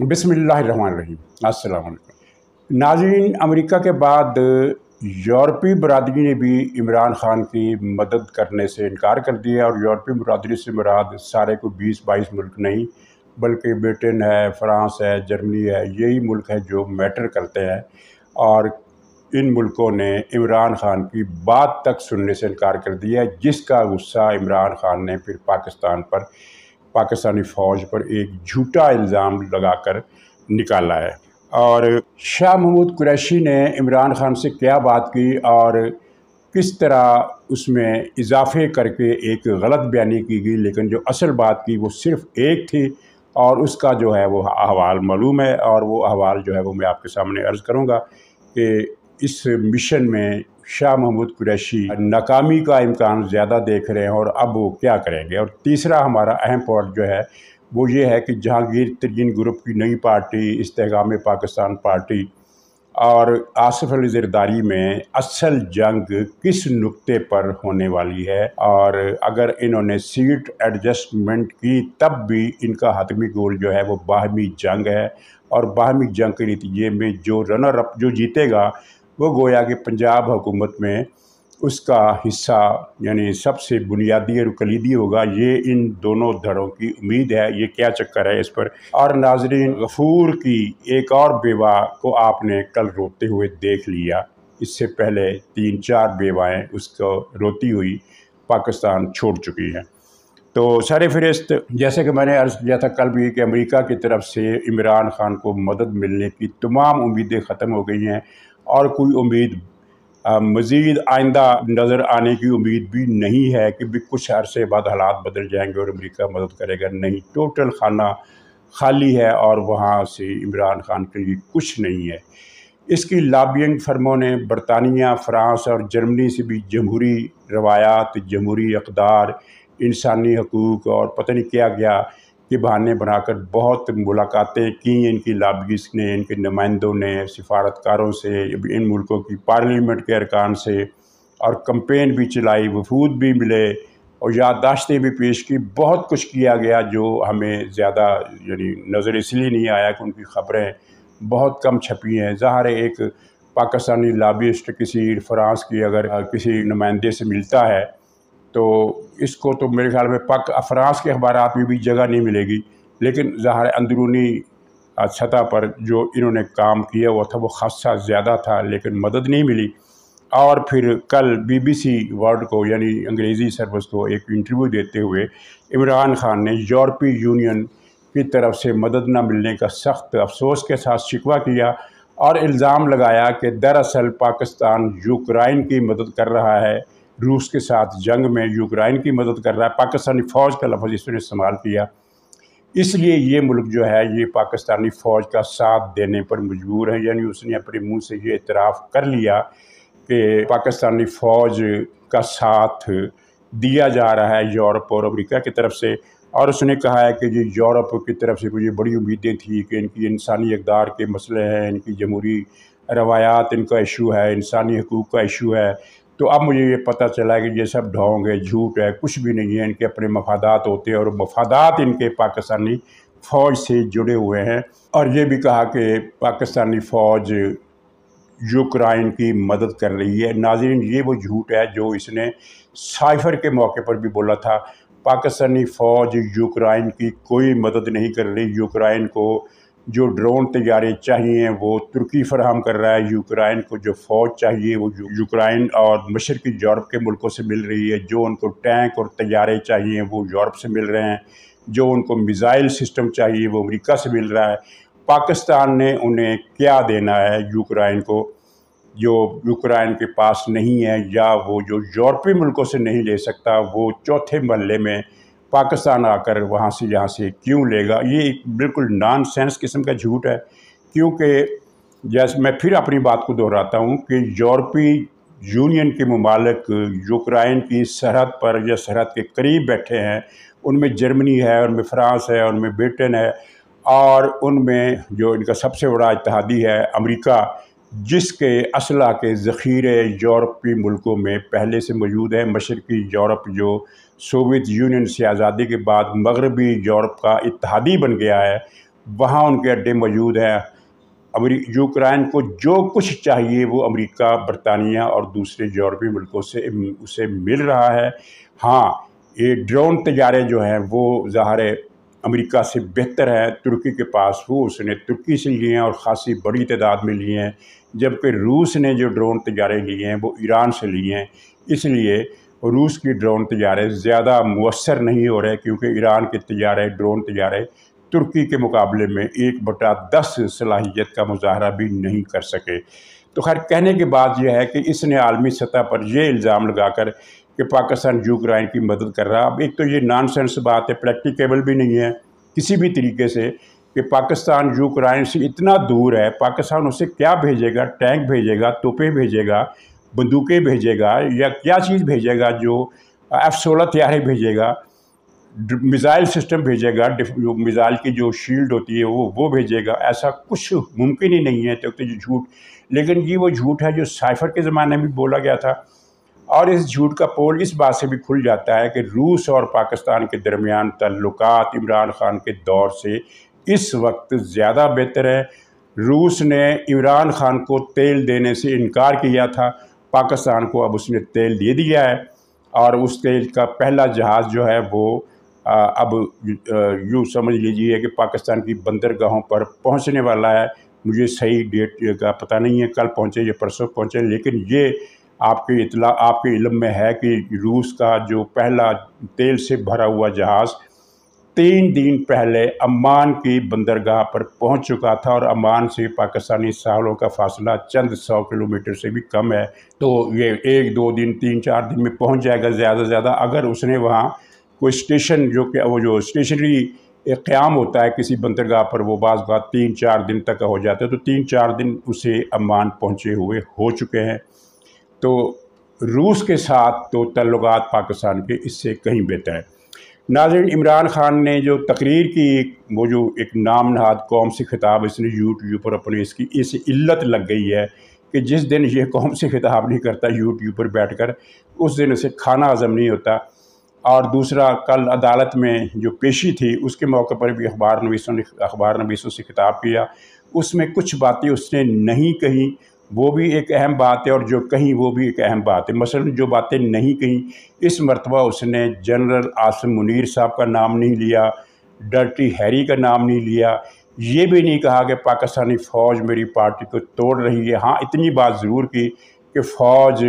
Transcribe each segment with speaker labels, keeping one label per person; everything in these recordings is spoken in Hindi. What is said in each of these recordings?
Speaker 1: बसमीम अल्लाम नाजीन अमेरिका के बाद यूरोपी बरदरी ने भी इमरान ख़ान की मदद करने से इनकार कर दिया और यूरोपी बरदरी से मुराद सारे को बीस बाईस मुल्क नहीं बल्कि ब्रिटेन है फ्रांस है जर्मनी है यही मुल्क है जो मैटर करते हैं और इन मुल्कों ने इमरान खान की बात तक सुनने से इनकार कर दिया जिसका गुस्सा इमरान खान ने फिर पाकिस्तान पर पाकिस्तानी फ़ौज पर एक झूठा इल्ज़ाम लगाकर निकाला है और शाह महमूद कुरैशी ने इमरान खान से क्या बात की और किस तरह उसमें इजाफे करके एक गलत बयानी की गई लेकिन जो असल बात की वो सिर्फ़ एक थी और उसका जो है वो अहवाल मालूम है और वो अहवाल जो है वो मैं आपके सामने अर्ज़ करूँगा कि इस मिशन में शाह महमूद कुरैशी नाकामी का इम्कान ज़्यादा देख रहे हैं और अब वो क्या करेंगे और तीसरा हमारा अहम पॉइंट जो है वो ये है कि जहांगीर तरीन ग्रुप की नई पार्टी इसकाम पाकिस्तान पार्टी और आसफ़ अली जरदारी में असल जंग किस नुक्ते पर होने वाली है और अगर इन्होंने सीट एडजस्टमेंट की तब भी इनका हतमी गोल जो है वो बाहमी जंग है और बाहमी जंग के नतीजे में जो रनर अप जो जीतेगा वो गोया कि पंजाब हुकूमत में उसका हिस्सा यानी सबसे बुनियादी और कलीदी होगा ये इन दोनों धड़ों की उम्मीद है ये क्या चक्कर है इस पर और नाजरीन गफूर की एक और बेवा को आपने कल रोते हुए देख लिया इससे पहले तीन चार बेवाएँ उसको रोती हुई पाकिस्तान छोड़ चुकी हैं तो सारे फहरिस्त जैसे कि मैंने अर्ज़ किया था कल भी कि अमेरिका की तरफ से इमरान खान को मदद मिलने की तमाम उम्मीदें ख़त्म हो गई हैं और कोई उम्मीद मज़ीद आइंदा नज़र आने की उम्मीद भी नहीं है कि भी कुछ अरसे बाद हालात बदल जाएंगे और अमरीका मदद करेगा नहीं टोटल खाना खाली है और वहाँ से इमरान खान के लिए कुछ नहीं है इसकी लाबियंग फर्मों ने बरतानिया फ्रांस और जर्मनी से भी जमहूरी रवायात जमहूरी अकदार इंसानी हकूक़ और पता नहीं क्या गया के बहाने बनाकर बहुत मुलाकातें की इनकी लाबगिस ने इनके नुमाइंदों ने सिफारतकारों से इन मुल्कों की पार्लियामेंट के अरकान से और कंपेन भी चलाई वफूद भी मिले और याददाश्तें भी पेश की बहुत कुछ किया गया जो हमें ज़्यादा यानी नज़र इसलिए नहीं आया कि उनकी ख़बरें बहुत कम छपी हैं ज़ाहर एक पाकिस्तानी लाबिस्ट किसी फ्रांस की अगर किसी नुमाइंदे से मिलता है तो इसको तो मेरे ख्याल में पक फ्रांस के अखबार में भी जगह नहीं मिलेगी लेकिन ज़ाहिर अंदरूनी सतह पर जो इन्होंने काम किया हुआ था वो खासा ज़्यादा था लेकिन मदद नहीं मिली और फिर कल बीबीसी वर्ल्ड को यानी अंग्रेज़ी सर्विस को एक इंटरव्यू देते हुए इमरान खान ने यूरोपीय यूनियन की तरफ से मदद न मिलने का सख्त अफसोस के साथ शिकवा किया और इल्ज़ाम लगाया कि दरअसल पाकिस्तान यूक्राइन की मदद कर रहा है रूस के साथ जंग में यूक्रेन की मदद कर रहा है पाकिस्तानी फ़ौज का लफज इसने इस्तेमाल किया इसलिए ये मुल्क जो है ये पाकिस्तानी फ़ौज का साथ देने पर मजबूर है यानी उसने अपने मुंह से ये इतराफ़ कर लिया कि पाकिस्तानी फ़ौज का साथ दिया जा रहा है यूरोप और अमरीका की तरफ से और उसने कहा है कि ये यूरोप की तरफ से मुझे बड़ी उम्मीदें थी कि इनकी इंसानी इकदार के मसले हैं इनकी जमहूरी रवायात इनका इशू है इंसानी हकूक़ का इशू है तो अब मुझे ये पता चला कि ये सब ढोंग है झूठ है कुछ भी नहीं है इनके अपने मफादात होते हैं और मफादात इनके पाकिस्तानी फ़ौज से जुड़े हुए हैं और ये भी कहा कि पाकिस्तानी फ़ौज यूक्राइन की मदद कर रही है नाजरीन ये वो झूठ है जो इसने साइफर के मौके पर भी बोला था पाकिस्तानी फ़ौज यूक्राइन की कोई मदद नहीं कर रही यूक्राइन को जो ड्रोन तैयारे चाहिए वो तुर्की फराहम कर रहा है यूक्राइन को जो फ़ौज चाहिए वो यूक्राइन और की यूरोप के मुल्कों से मिल रही है जो उनको टैंक और तैयारे चाहिए वो यूरोप से मिल रहे हैं जो उनको मिज़ाइल सिस्टम चाहिए वो अमेरिका से मिल रहा है पाकिस्तान ने उन्हें क्या देना है यूक्राइन को जो यूक्राइन के पास नहीं है या वो जो यूरोपी मुल्कों से नहीं ले सकता वो चौथे मरहले में पाकिस्तान आकर वहाँ से यहाँ से क्यों लेगा ये एक बिल्कुल नॉन सेंस किस्म का झूठ है क्योंकि जैसे मैं फिर अपनी बात को दोहराता हूँ कि यूरोपीय यूनियन के ममालक यूक्राइन की सरहद पर या सरहद के करीब बैठे हैं उनमें जर्मनी है उनमें फ्रांस है उनमें ब्रिटेन है और उनमें जो इनका सबसे बड़ा इतिहादी है अमेरिका जिसके असला के ज़ख़ीरे यूरोपी मुल्कों में पहले से मौजूद है मशरकी यूरोप जो सोवियत यूनियन से आज़ादी के बाद मगरबी यूरोप का इतिहादी बन गया है वहाँ उनके अड्डे मौजूद हैं अमरी यूक्राइन को जो कुछ चाहिए वो अमेरिका बरतानिया और दूसरे यूरोपी मुल्कों से उसे मिल रहा है हाँ ये ड्रोन तजारे जो हैं वो ज़ाहिर अमेरिका से बेहतर है तुर्की के पास वो उसने तुर्की से लिए हैं और ख़ासी बड़ी तादाद में लिए हैं जबकि रूस ने जो ड्रोन तजारे लिए हैं वो ईरान से लिए हैं इसलिए रूस की ड्रोन तैयारे ज़्यादा मवसर नहीं हो रहे क्योंकि ईरान के तैयारें ड्रोन तैयारें तुर्की के मुकाबले में एक बटा दस सलाहियत का मुजाहरा भी नहीं कर सके तो खैर कहने के बाद यह है कि इसने आलमी सतह पर यह इल्ज़ाम लगाकर कि पाकिस्तान यूक्राइन की मदद कर रहा अब एक तो ये नॉन सेंस बात है प्रैक्टिकेबल भी नहीं है किसी भी तरीके से कि पाकिस्तान यूक्राइन से इतना दूर है पाकिस्तान उसे क्या भेजेगा टैंक भेजेगा तोपें भेजेगा बंदूकें भेजेगा या क्या चीज़ भेजेगा जो एफ सोलह तैयारे भेजेगा मिज़ाइल सिस्टम भेजेगा जो मिज़ाइल की जो शील्ड होती है वो वो भेजेगा ऐसा कुछ मुमकिन ही नहीं है तो, तो, जो झूठ लेकिन ये वो झूठ है जो साइफर के ज़माने में बोला गया था और इस झूठ का पोल इस बात से भी खुल जाता है कि रूस और पाकिस्तान के दरमियान तल्लुक इमरान खान के दौर से इस वक्त ज़्यादा बेहतर है रूस ने इमरान खान को तेल देने से इनकार किया था पाकिस्तान को अब उसने तेल दे दिया है और उस तेल का पहला जहाज़ जो है वो आ, अब यूँ समझ लीजिए कि पाकिस्तान की बंदरगाहों पर पहुंचने वाला है मुझे सही डेट का पता नहीं है कल पहुंचे या परसों पहुंचे लेकिन ये आपके इतला आपके इलम में है कि रूस का जो पहला तेल से भरा हुआ जहाज़ तीन दिन पहले अम्मान की बंदरगाह पर पहुंच चुका था और अम्मान से पाकिस्तानी सालों का फासला चंद सौ किलोमीटर से भी कम है तो ये एक दो दिन तीन चार दिन में पहुंच जाएगा ज़्यादा से ज़्यादा अगर उसने वहाँ कोई स्टेशन जो कि वो जो स्टेशनरी क़्याम होता है किसी बंदरगाह पर वो बाज़ तीन चार दिन तक हो जाता है तो तीन चार दिन उसे अम्मान पहुँचे हुए हो चुके हैं तो रूस के साथ तो तल्लुत पाकिस्तान के इससे कहीं बेहतर है नाजरन इमरान ख़ान ने जो तकरीर की वो जो एक नाम नहाद कौम से खिताब इसने यूट्यूब पर अपने इसकी इस इल्लत लग गई है कि जिस दिन ये कौम से खिताब नहीं करता यूट्यूब पर बैठ कर उस दिन उसे खाना हज़म नहीं होता और दूसरा कल अदालत में जो पेशी थी उसके मौके पर भी अखबार नवीसों ने अखबार नवीसों से खिताब किया उसमें कुछ बातें उसने नहीं कहीं वो भी एक अहम बात है और जो कहीं वो भी एक अहम बात है मसलन जो बातें नहीं कहीं इस मरतबा उसने जनरल आसम मुनीर साहब का नाम नहीं लिया डर्टी हैरी का नाम नहीं लिया ये भी नहीं कहा कि पाकिस्तानी फ़ौज मेरी पार्टी को तोड़ रही है हाँ इतनी बात ज़रूर की कि फ़ौज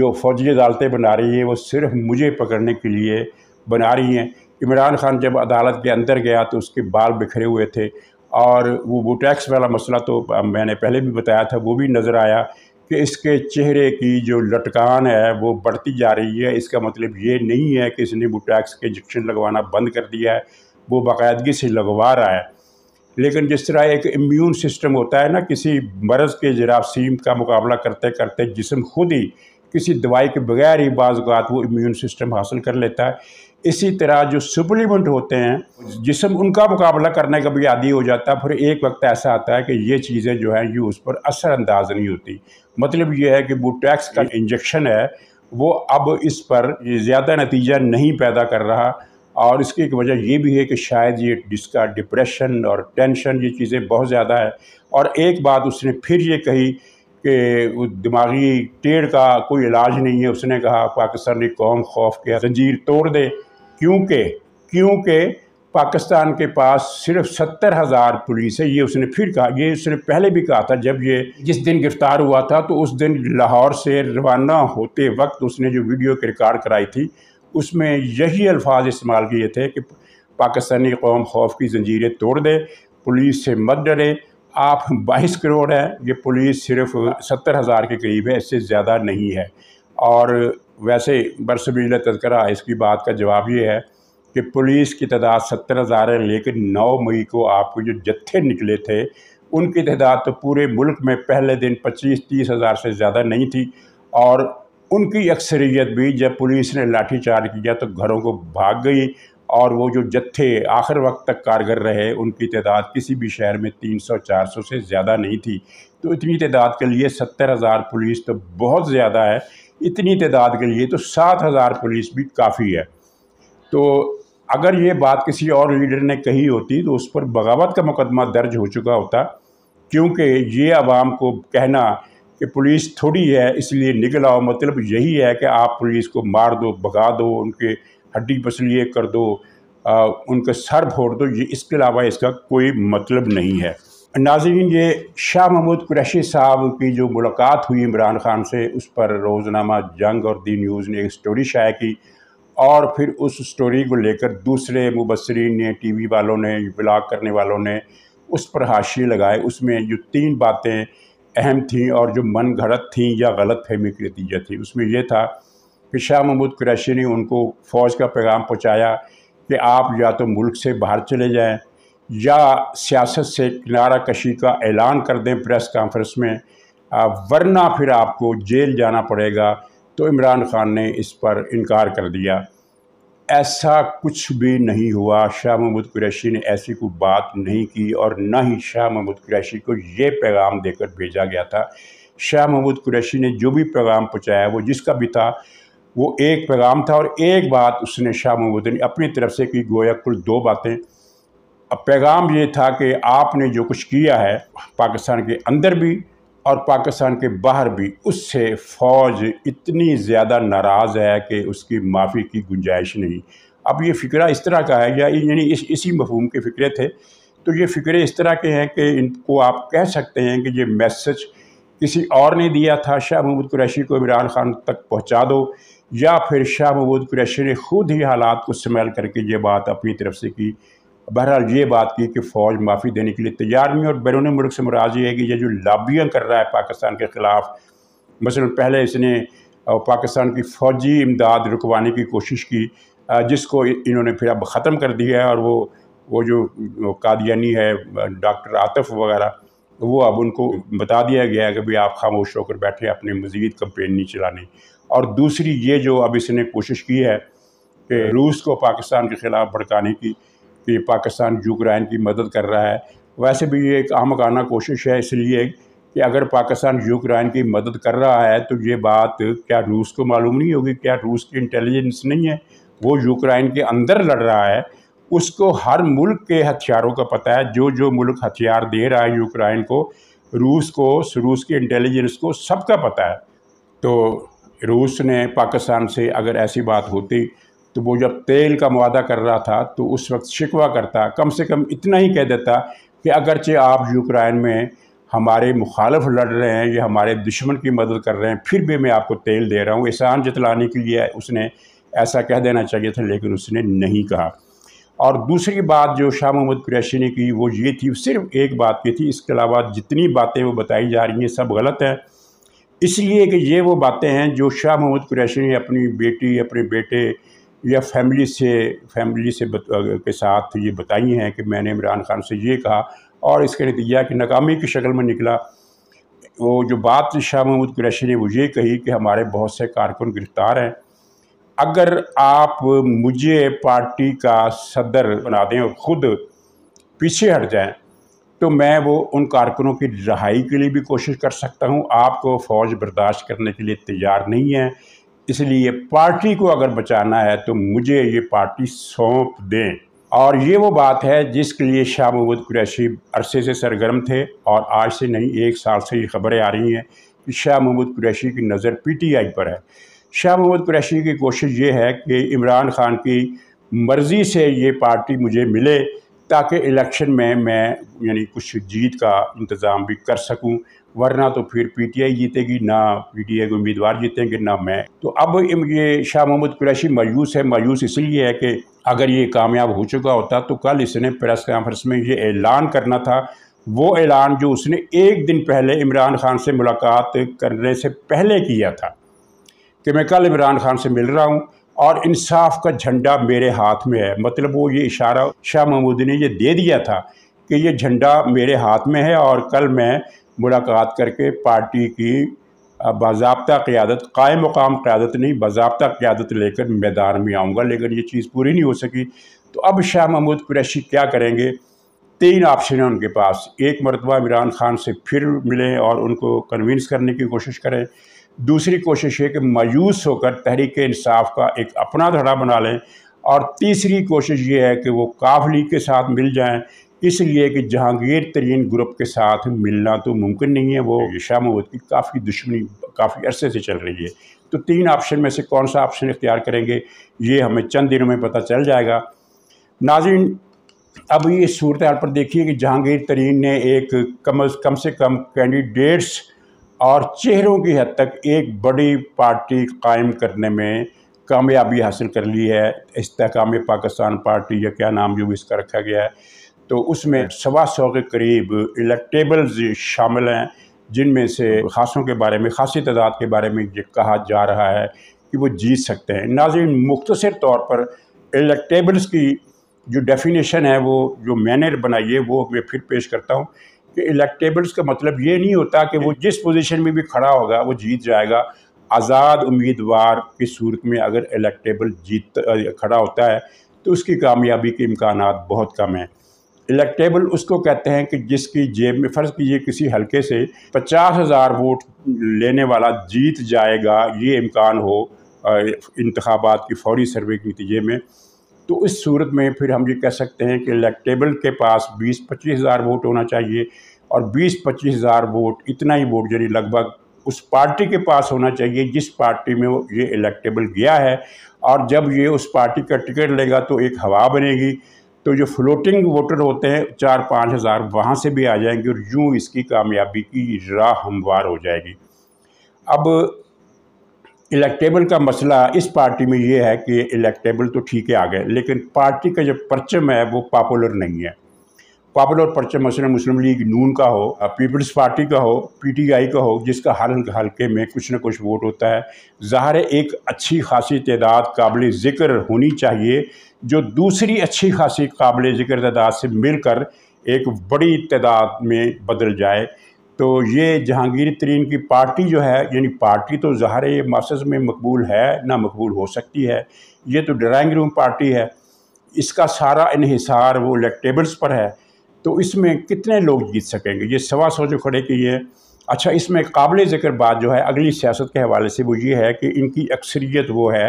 Speaker 1: जो फौजी अदालतें बना रही है वो सिर्फ मुझे पकड़ने के लिए बना रही हैं इमरान खान जब अदालत के अंदर गया तो उसके बाल बिखरे हुए थे और वो बोटैक्स वाला मसला तो मैंने पहले भी बताया था वो भी नज़र आया कि इसके चेहरे की जो लटकान है वो बढ़ती जा रही है इसका मतलब ये नहीं है कि इसने बोटैक्स के इंजेक्शन लगवाना बंद कर दिया है वो बाकायदगी से लगवा रहा है लेकिन जिस तरह एक इम्यून सिस्टम होता है ना किसी मरज़ के जरासीम का मुकाबला करते करते जिसम खुद ही किसी दवाई के बगैर ही बाज़ात वो इम्यून सिस्टम हासिल कर लेता है इसी तरह जो सप्लीमेंट होते हैं जिसम उनका मुकाबला करने का भी आदि हो जाता है फिर एक वक्त ऐसा आता है कि ये चीज़ें जो हैं ये उस पर असरअंदाज नहीं होती मतलब ये है कि बुटैक्स का इंजेक्शन है वो अब इस पर ज़्यादा नतीजा नहीं पैदा कर रहा और इसकी एक वजह ये भी है कि शायद ये जिसका डिप्रेशन और टेंशन ये चीज़ें बहुत ज़्यादा है और एक बात उसने फिर ये कही कि दिमागी टेढ़ का कोई इलाज नहीं है उसने कहा पाकिस्तानी कौम खौफ के जंजीर तोड़ दे क्योंकि क्योंकि पाकिस्तान के पास सिर्फ सत्तर हज़ार पुलिस है ये उसने फिर कहा ये उसने पहले भी कहा था जब ये जिस दिन गिरफ़्तार हुआ था तो उस दिन लाहौर से रवाना होते वक्त उसने जो वीडियो की रिकॉर्ड कराई थी उसमें यही अल्फाज इस्तेमाल किए थे कि पाकिस्तानी कौम खौफ की जंजीरें तोड़ दे पुलिस से मत डरे आप बाईस करोड़ हैं ये पुलिस सिर्फ सत्तर हज़ार के करीब है इससे ज़्यादा नहीं है और वैसे बरस बिजल तस्करा इसकी बात का जवाब ये है कि पुलिस की तादाद सत्तर हज़ार है लेकिन नौ मई को आपको जो जत्थे निकले थे उनकी तादाद तो पूरे मुल्क में पहले दिन पच्चीस तीस हज़ार से ज़्यादा नहीं थी और उनकी अक्सरियत भी जब पुलिस ने लाठीचार्ज किया तो घरों को भाग गई और वो जो जत्थे आखिर वक्त तक कारगर रहे उनकी तादाद किसी भी शहर में 300-400 से ज़्यादा नहीं थी तो इतनी तादाद के लिए सत्तर हज़ार पुलिस तो बहुत ज़्यादा है इतनी तादाद के लिए तो सात हज़ार पुलिस भी काफ़ी है तो अगर ये बात किसी और लीडर ने कही होती तो उस पर बगावत का मुकदमा दर्ज हो चुका होता क्योंकि ये आवाम को कहना कि पुलिस थोड़ी है इसलिए निकल आओ मतलब यही है कि आप पुलिस को मार दो भगा दो उनके हड्डी पसलिए कर दो आ, उनका सर फोड़ दो ये इसके अलावा इसका कोई मतलब नहीं है नाजरीन ये शाह महमूद कुरैशी साहब की जो मुलाकात हुई इमरान खान से उस पर रोज़नामा जंग और दी न्यूज़ ने एक स्टोरी शाया की और फिर उस स्टोरी को लेकर दूसरे मुबसरीन ने टी वी वालों ने ब्लॉग करने वालों ने उस पर हाशिए लगाए उसमें जो तीन बातें अहम थीं और जो मन घड़त थीं या गलत फहमी के नतीजे थी उसमें यह था कि शाह महमूद कुरैशी ने उनको फ़ौज का पैगाम पहुँचाया कि आप या तो मुल्क से बाहर चले जाएँ या सियासत से किनारा कशी का ऐलान कर दें प्रेस कॉन्फ्रेंस में वरना फिर आपको जेल जाना पड़ेगा तो इमरान खान ने इस पर इनकार कर दिया ऐसा कुछ भी नहीं हुआ शाह महमूद कुरैशी ने ऐसी कोई बात नहीं की और ना ही शाह महमूद कुरैशी को ये पैगाम देकर भेजा गया था शाह महमूद कुरैशी ने जो भी पैगाम पहुँचाया वो जिसका भी था वो एक पैगाम था और एक बात उसने शाह महमूद ने अपनी तरफ से की गोया कुल दो बातें अब पैगाम ये था कि आपने जो कुछ किया है पाकिस्तान के अंदर भी और पाकिस्तान के बाहर भी उससे फ़ौज इतनी ज़्यादा नाराज़ है कि उसकी माफ़ी की गुंजाइश नहीं अब ये फ़िक्र इस तरह का है या यानी इस इसी मफहम के फ़िक्रे थे तो ये फ़िक्रे इस तरह के हैं कि इनको आप कह सकते हैं कि ये मैसेज किसी और ने दिया था शाह महमूद कुरैशी को इमरान खान तक पहुँचा दो या फिर शाह महमूद कुरैशी ने खुद ही हालात को संभाल करके ये बात अपनी तरफ से की बहरहाल ये बात की कि फ़ौज माफ़ी देने के लिए तैयार नहीं और बैरून मुल्क से मुराज ये है कि ये जो लाबियाँ कर रहा है पाकिस्तान के ख़िलाफ़ मसल पहले इसने पाकिस्तान की फ़ौजी इमदाद रुकवाने की कोशिश की जिसको इन्होंने फिर अब ख़त्म कर दिया है और वो वो जो कादियानी है डॉक्टर आतफ वगैरह वो अब उनको बता दिया गया है कि भाई आप खामोश होकर बैठे अपने मज़ीद कंपेन नहीं चलानी और दूसरी ये जो अब इसने कोशिश की है कि रूस को पाकिस्तान के ख़िलाफ़ भड़काने की कि पाकिस्तान यूक्राइन की मदद कर रहा है वैसे भी ये एक आमकाना कोशिश है इसलिए कि अगर पाकिस्तान यूक्राइन की मदद कर रहा है तो ये बात क्या रूस को मालूम नहीं होगी क्या रूस की इंटेलिजेंस नहीं है वो यूक्राइन के अंदर लड़ रहा है उसको हर मुल्क के हथियारों का पता है जो जो मुल्क हथियार दे रहा है यूक्राइन को रूस को रूस की इंटेलिजेंस को सबका पता है तो रूस ने पाकिस्तान से अगर ऐसी बात होती तो वो जब तेल का मुआदा कर रहा था तो उस वक्त शिकवा करता कम से कम इतना ही कह देता कि अगरचे आप यूक्रेन में हमारे मुखालफ लड़ रहे हैं या हमारे दुश्मन की मदद कर रहे हैं फिर भी मैं आपको तेल दे रहा हूँ एहसान जतलाने के लिए उसने ऐसा कह देना चाहिए था लेकिन उसने नहीं कहा और दूसरी बात जो शाह मोहम्मद कुरैशी ने की वो ये थी सिर्फ एक बात की थी इसके अलावा जितनी बातें वो बताई जा रही हैं सब गलत हैं इसलिए कि ये वो बातें हैं जो शाह मोहम्मद कुरैशी ने अपनी बेटी अपने बेटे या फैमिली से फैमिली से बत, के साथ ये बताई हैं कि मैंने इमरान खान से ये कहा और इसके नतीजा कि नाकामी की शक्ल में निकला वो जो बात शाह महमूद कुरैशी ने वो ये कही कि हमारे बहुत से कारकुन गिरफ़्तार हैं अगर आप मुझे पार्टी का सदर बना दें और ख़ुद पीछे हट जाएं तो मैं वो उन कारकुनों की रहाई के लिए भी कोशिश कर सकता हूँ आपको फ़ौज बर्दाश्त करने के लिए तैयार नहीं है इसलिए पार्टी को अगर बचाना है तो मुझे ये पार्टी सौंप दें और ये वो बात है जिसके लिए शाह महमूद कुरैशी अरसे से सरगर्म थे और आज से नहीं एक साल से ये खबरें आ रही हैं कि शाह महमूद कुरैशी की नज़र पीटीआई पर है शाह महमूद कुरैशी की कोशिश ये है कि इमरान खान की मर्ज़ी से ये पार्टी मुझे मिले ताकि इलेक्शन में मैं यानी कुछ जीत का इंतज़ाम भी कर सकूं वरना तो फिर पीटीआई जीतेगी ना पीटीआई के उम्मीदवार जीतेंगे ना मैं तो अब ये शाह मोहम्मद कुरैशी मायूस है मायूस इसलिए है कि अगर ये कामयाब हो चुका होता तो कल इसने प्रेस कॉन्फ्रेंस में ये ऐलान करना था वो ऐलान जो उसने एक दिन पहले इमरान खान से मुलाकात करने से पहले किया था कि मैं कल इमरान खान से मिल रहा हूँ और इंसाफ का झंडा मेरे हाथ में है मतलब वो ये इशारा शाह महमूद ने ये दे दिया था कि ये झंडा मेरे हाथ में है और कल मैं मुलाकात करके पार्टी की बाबा क़्यादत कायम मकाम क़्यादत नहीं बाबा क़्यादत लेकर मैदान में आऊँगा लेकिन ये चीज़ पूरी नहीं हो सकी तो अब शाह महमूद कुरैशी क्या करेंगे तीन ऑप्शन हैं उनके पास एक मरतबा इमरान खान से फिर मिलें और उनको कन्विंस करने की कोशिश करें दूसरी कोशिश है कि मायूस होकर तहरीक इंसाफ का एक अपना धड़ा बना लें और तीसरी कोशिश ये है कि वो काफ लीग के साथ मिल जाएं इसलिए कि जहांगीर तरीन ग्रुप के साथ मिलना तो मुमकिन नहीं है वो शाह महमूद की काफ़ी दुश्मनी काफ़ी अरसे से चल रही है तो तीन ऑप्शन में से कौन सा ऑप्शन इख्तियार करेंगे ये हमें चंद दिनों में पता चल जाएगा नाजिन अब ये सूरत हाल पर देखिए कि जहांगीर तरीन ने एक कम कम से कम कैंडिडेट्स और चेहरों की हद तक एक बड़ी पार्टी कायम करने में कामयाबी हासिल कर ली है इस्तेकाम पाकिस्तान पार्टी या क्या नाम जो भी इसका रखा गया है तो उसमें सवा सौ के करीब इलेक्टेबल्स शामिल हैं जिनमें से खासों के बारे में खासी तादाद के बारे में ये कहा जा रहा है कि वो जीत सकते हैं नाजिन मुख्तर तौर पर इलेक्टेबल्स की जो डेफिनेशन है वो जो मैनर बनाई है वो मैं फिर पेश करता हूँ कि इलेक्टेबल्स का मतलब ये नहीं होता कि वो जिस पोजीशन में भी खड़ा होगा वो जीत जाएगा आज़ाद उम्मीदवार की सूरत में अगर इलेक्टेबल जीत खड़ा होता है तो उसकी कामयाबी के इम्कान बहुत कम हैं इलेक्टेबल उसको कहते हैं कि जिसकी जेब में फ़र्ज़ कीजिए किसी हलके से पचास हज़ार वोट लेने वाला जीत जाएगा ये इम्कान हो इंतबात की फौरी सर्वे के नतीजे में तो इस सूरत में फिर हम ये कह सकते हैं कि इलेक्टेबल के पास बीस पच्चीस हज़ार वोट होना चाहिए और बीस पच्चीस हज़ार वोट इतना ही वोट यानी लगभग उस पार्टी के पास होना चाहिए जिस पार्टी में वो ये इलेक्टेबल गया है और जब ये उस पार्टी का टिकट लेगा तो एक हवा बनेगी तो जो फ्लोटिंग वोटर होते हैं चार पाँच हज़ार वहाँ से भी आ जाएंगे और यूँ इसकी कामयाबी की राह हमवार हो जाएगी अब इलेक्टेबल का मसला इस पार्टी में ये है कि इलेक्टेबल तो ठीक है आ गए लेकिन पार्टी का जो परचम है वो पॉपुलर नहीं है पॉपुलर परचम मसल मुस्लिम लीग नून का हो पीपल्स पार्टी का हो पीटीआई का हो जिसका हर हल्के में कुछ ना कुछ वोट होता है ज़ाहिर एक अच्छी खासी तादाद काबिल ज़िक्र होनी चाहिए जो दूसरी अच्छी खासी काबिल ज़िक्र तादाद से मिलकर एक बड़ी तादाद में बदल जाए तो ये जहांगीर तरीन की पार्टी जो है यानी पार्टी तो ज़ाहिर ये में मकबूल है ना मकबूल हो सकती है ये तो ड्राइंग रूम पार्टी है इसका सारा इहिसार वो इलेक्टेबल्स पर है तो इसमें कितने लोग जीत सकेंगे ये सवा सौ जो खड़े ये अच्छा इसमें काबिल ज़िक्र बात जो है अगली सियासत के हवाले से वो ये है कि इनकी अक्सरियत वो है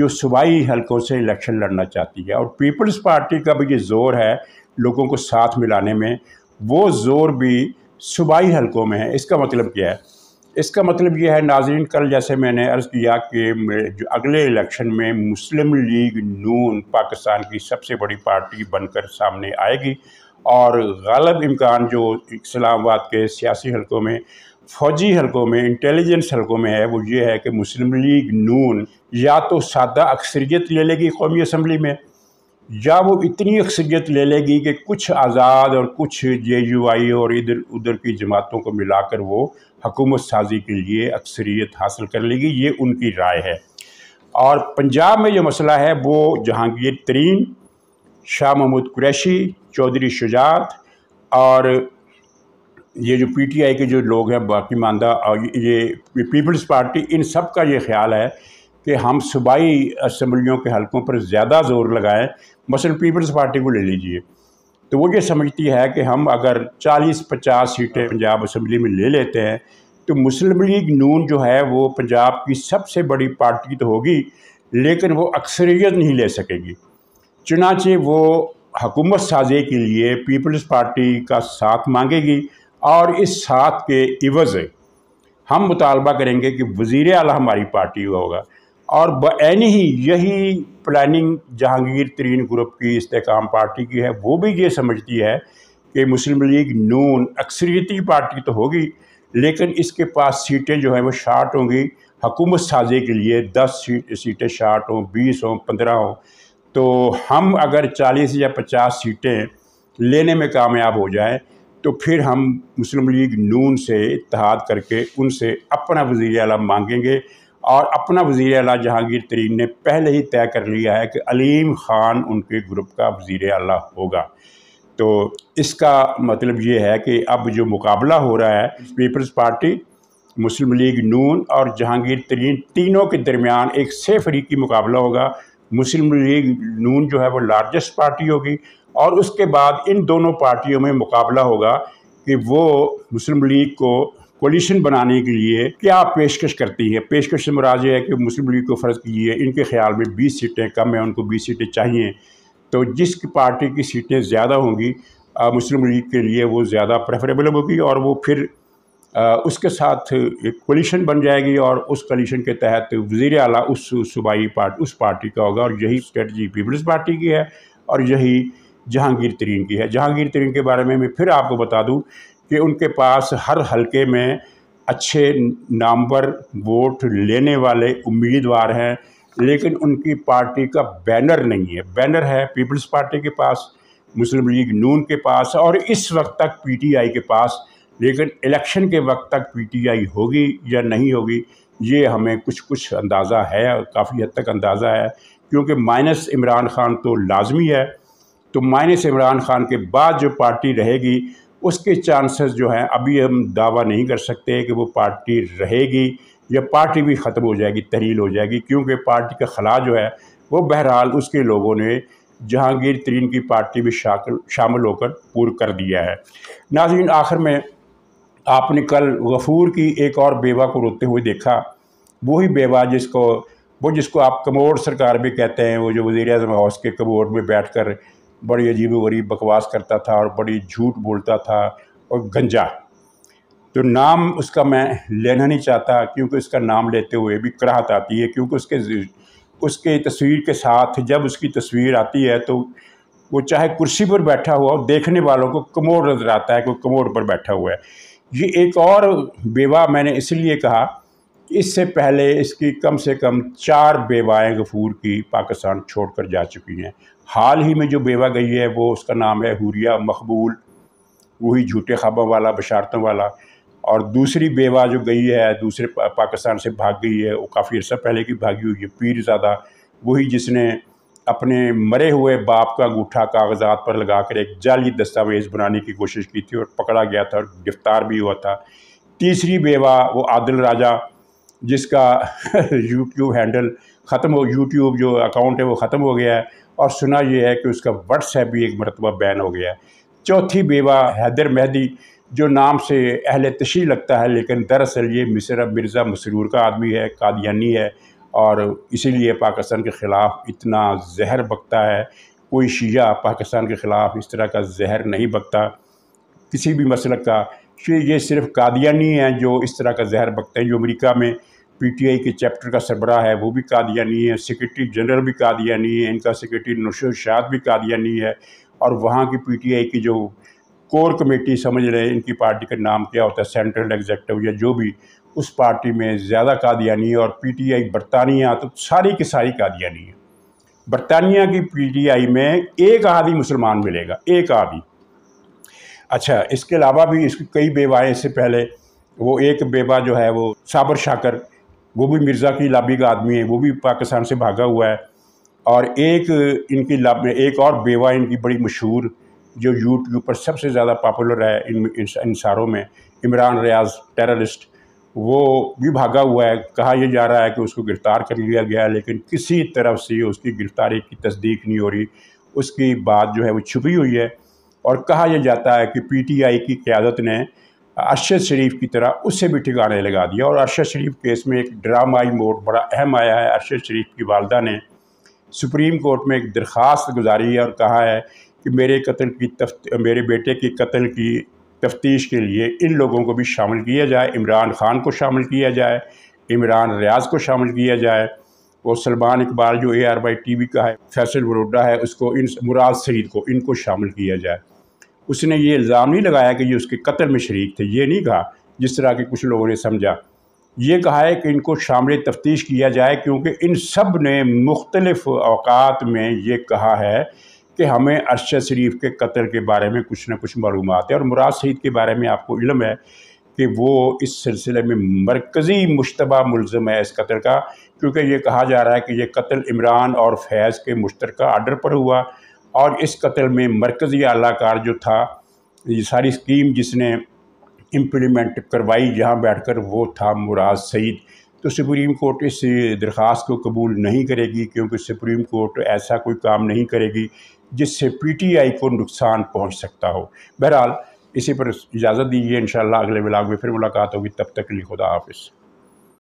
Speaker 1: जो सूबाई हलकों से इलेक्शन लड़ना चाहती है और पीपल्स पार्टी का भी ये ज़ोर है लोगों को साथ मिलाने में वो ज़ोर भी सूबाई हलकों में है इसका मतलब क्या है इसका मतलब यह है नाजरीन कल जैसे मैंने अर्ज़ किया कि जो अगले इलेक्शन में मुस्लिम लीग नून पाकिस्तान की सबसे बड़ी पार्टी बनकर सामने आएगी और गलब इम्कान जो इस्लामाबाद के सियासी हलकों में फौजी हलकों में इंटेलिजेंस हलकों में है वो ये है कि मुस्लिम लीग नून या तो सादा अक्सरियत ले लेगी कौमी असम्बली में जब वो इतनी अक्सरियत ले लेगी कि कुछ आज़ाद और कुछ जे यू आई और इधर उधर की जमातों को मिलाकर वो हकूमत साजी के लिए अक्सरियत हासिल कर लेगी ये उनकी राय है और पंजाब में जो मसला है वो जहांगीर तरीन शाह महमूद कुरैशी चौधरी शुजात और ये जो पीटीआई के जो लोग हैं बाकी मानदा और ये पीपल्स पार्टी इन सब का ये ख्याल है कि हम सूबाई असम्बलियों के हलकों पर ज़्यादा जोर लगाएं मसल पीपल्स पार्टी को ले लीजिए तो वो ये समझती है कि हम अगर 40-50 सीटें पंजाब असम्बली में ले लेते हैं तो मुस्लिम लीग नून जो है वो पंजाब की सबसे बड़ी पार्टी तो होगी लेकिन वो अक्सरियत नहीं ले सकेगी चुनाचे वो हकूमत साजे के लिए पीपल्स पार्टी का साथ मांगेगी और इस साथ के इवज़ हम मुतालबा करेंगे कि वज़ी अल हमारी पार्टी होगा और बनी ही यही प्लानिंग जहांगीर तरीन ग्रुप की इस्तेकाम पार्टी की है वो भी ये समझती है कि मुस्लिम लीग नून अक्सरियती पार्टी तो होगी लेकिन इसके पास सीटें जो हैं वो शार्ट होंगी हकूमत साजी के लिए दस सीट सीटें शार्ट हों बीस हों पंद्रह हों तो हम अगर चालीस या पचास सीटें लेने में कामयाब हो जाएं तो फिर हम मुस्लिम लीग नून से इतिहाद करके उनसे अपना वजीर अला मांगेंगे और अपना वज़ी अला जहांगीर तरीन ने पहले ही तय कर लिया है कि अलीम ख़ान उनके ग्रुप का वज़ी अला होगा तो इसका मतलब ये है कि अब जो मुकाबला हो रहा है पीपल्स पार्टी मुस्लिम लीग नून और जहांगीर तरीन तीनों के दरमियान एक सेफरी फरीकी मुकाबला होगा मुस्लिम लीग नून जो है वो लार्जेस्ट पार्टी होगी और उसके बाद इन दोनों पार्टियों में मुकाबला होगा कि वो मुस्लिम लीग को कोलिशन बनाने के लिए क्या पेशकश करती है पेशकश से मुराज है कि मुस्लिम लीग को फ़र्ज कीजिए इनके ख्याल में बीस सीटें कम है उनको बीस सीटें चाहिए तो जिस पार्टी की सीटें ज़्यादा होंगी मुस्लिम लीग के लिए वो ज़्यादा प्रेफरेबल होगी और वो फिर आ, उसके साथ एक कोलिशन बन जाएगी और उस कोलिशन के तहत वजीर अला उस सूबाई पार्ट उस पार्टी का होगा और यही स्ट्रेटजी पीपल्स पार्टी की है और यही जहांगीर तरीन की है जहांगीर तरीन के बारे में मैं फिर आपको बता दूं कि उनके पास हर हलके में अच्छे नंबर वोट लेने वाले उम्मीदवार हैं लेकिन उनकी पार्टी का बैनर नहीं है बैनर है पीपल्स पार्टी के पास मुस्लिम लीग नून के पास और इस वक्त तक पीटीआई के पास लेकिन इलेक्शन के वक्त तक पीटीआई होगी या नहीं होगी ये हमें कुछ कुछ अंदाज़ा है काफ़ी हद तक अंदाज़ा है क्योंकि माइनस इमरान खान तो लाजमी है तो माइनस इमरान खान के बाद जो पार्टी रहेगी उसके चांसेस जो हैं अभी हम दावा नहीं कर सकते कि वो पार्टी रहेगी या पार्टी भी ख़त्म हो जाएगी तहरील हो जाएगी क्योंकि पार्टी का खला जो है वो बहरहाल उसके लोगों ने जहांगीर तरीन की पार्टी भी शामिल होकर पूर कर दिया है नाजीन आखिर में आपने कल गफूर की एक और बेवा को रोते हुए देखा वही बेवा जिसको वो जिसको आप कमोड सरकार भी कहते हैं वो जो वज़ी अजम हाउस के कमोड में बैठ कर बड़ी अजीब गरीब बकवास करता था और बड़ी झूठ बोलता था और गंजा तो नाम उसका मैं लेना नहीं चाहता क्योंकि उसका नाम लेते हुए भी कराहत आती है क्योंकि उसके उसके तस्वीर के साथ जब उसकी तस्वीर आती है तो वो चाहे कुर्सी पर बैठा हुआ और देखने वालों को कमोड नज़र आता है कोई कमोड पर बैठा हुआ है ये एक और बेवा मैंने इसलिए कहा कि इससे पहले इसकी कम से कम चार बेवाएँ गफूर की पाकिस्तान छोड़कर जा चुकी हैं हाल ही में जो बेवा गई है वो उसका नाम है हुरिया मकबूल वही झूठे ख्वाबों वाला बशारतों वाला और दूसरी बेवा जो गई है दूसरे पाकिस्तान से भाग गई है वो काफ़ी अर्सा पहले की भागी हुई है पीर ज़्यादा वही जिसने अपने मरे हुए बाप का अंगूठा कागजात पर लगा कर एक जाली दस्तावेज़ बनाने की कोशिश की थी और पकड़ा गया था और गिरफ्तार भी हुआ था तीसरी बेवा वो आदिल राजा जिसका यूट्यूब हैंडल ख़त्म हो यूट्यूब जो अकाउंट है वो ख़त्म हो गया है और सुना यह है कि उसका व्हाट्सएप भी एक मरतबा बैन हो गया चौथी बेवा हैदर मेहदी जो नाम से अहल तशी लगता है लेकिन दरअसल ये मिसर मिर्ज़ा मसरूर का आदमी है कादियानी है और इसीलिए पाकिस्तान के ख़िलाफ़ इतना जहर बकता है कोई शीजा पाकिस्तान के ख़िलाफ़ इस तरह का जहर नहीं बकता किसी भी मसल का ये सिर्फ कादियानी हैं जो इस तरह का जहर बकते हैं जो अमरीका में पीटीआई के चैप्टर का सरबरा है वो भी कादियानी है सेक्रेटरी जनरल भी कादियानी है इनका सेक्रेटरी नुशर शाद भी कादियानी है और वहाँ की पीटीआई की जो कोर कमेटी समझ रहे इनकी पार्टी का नाम क्या होता है सेंट्रल एग्जेक्टिव या जो भी उस पार्टी में ज़्यादा कादियानी है और आई बरतानिया तो सारी की सारी कादियानी है बरतानिया की आई में एक आदि मुसलमान मिलेगा एक आदि अच्छा इसके अलावा भी इसकी कई बेवाएँ से पहले वो एक बेवा जो है वो साबर शाकर वो भी मिर्ज़ा की लाबी का आदमी है वो भी पाकिस्तान से भागा हुआ है और एक इनकी लाब एक और बेवा इनकी बड़ी मशहूर जो यूट्यूब पर सबसे ज़्यादा पॉपुलर है इन इन सारों में इमरान रियाज टेररिस्ट वो भी भागा हुआ है कहा यह जा रहा है कि उसको गिरफ़्तार कर लिया गया लेकिन किसी तरफ से उसकी गिरफ़्तारी की तस्दीक नहीं हो रही उसकी बात जो है वो छुपी हुई है और कहा यह जाता है कि पीटीआई की क़्यादत ने अरशद शरीफ की तरह उससे भी ठिकाने लगा दिया और अरशद शरीफ केस में एक ड्रामाई मोड बड़ा अहम आया है अरशद शरीफ की वालदा ने सुप्रीम कोर्ट में एक दरख्वास्त गुजारी है और कहा है कि मेरे कत्ल की तफ्त मेरे बेटे के कत्ल की तफ्तीश के लिए इन लोगों को भी शामिल किया जाए इमरान खान को शामिल किया जाए इमरान रियाज को शामिल किया जाए और सलमान इकबाल जो ए आर वाई टी वी का है फैसल वरोडा है उसको इन मुराद सईद को इनको शामिल किया जाए उसने ये इल्ज़ाम नहीं लगाया कि ये उसके कत्ल में शरीक थे ये नहीं कहा जिस तरह के कुछ लोगों ने समझा ये कहा है कि इनको शामिल तफ्तीश किया जाए क्योंकि इन सब ने मुख्तलफ़ अवकात में ये कहा है कि हमें अरशद शरीफ के कत्ल के बारे में कुछ ना कुछ मालूम है और मुराद सईद के बारे में आपको इलम है कि वो इस सिलसिले में मरकज़ी मुशतबा मुलम है इस कत्ल का क्योंकि ये कहा जा रहा है कि ये कत्ल इमरान और फैज़ के मुश्तरक आर्डर पर हुआ और इस कत्ल में मरकज़ी अलाकार जो था ये सारी स्कीम जिसने इम्प्लीमेंट करवाई जहाँ बैठ कर वो था मुराद सईद तो सुप्रीम कोर्ट इस दरख्वास्त को कबूल नहीं करेगी क्योंकि सुप्रीम कोर्ट ऐसा कोई काम नहीं करेगी जिससे पीटीआई को नुकसान पहुंच सकता हो बहरहाल इसी पर इजाज़त दीजिए इन अगले ब्लाग में फिर मुलाकात होगी तब तक के लिए खुदा हाफिज़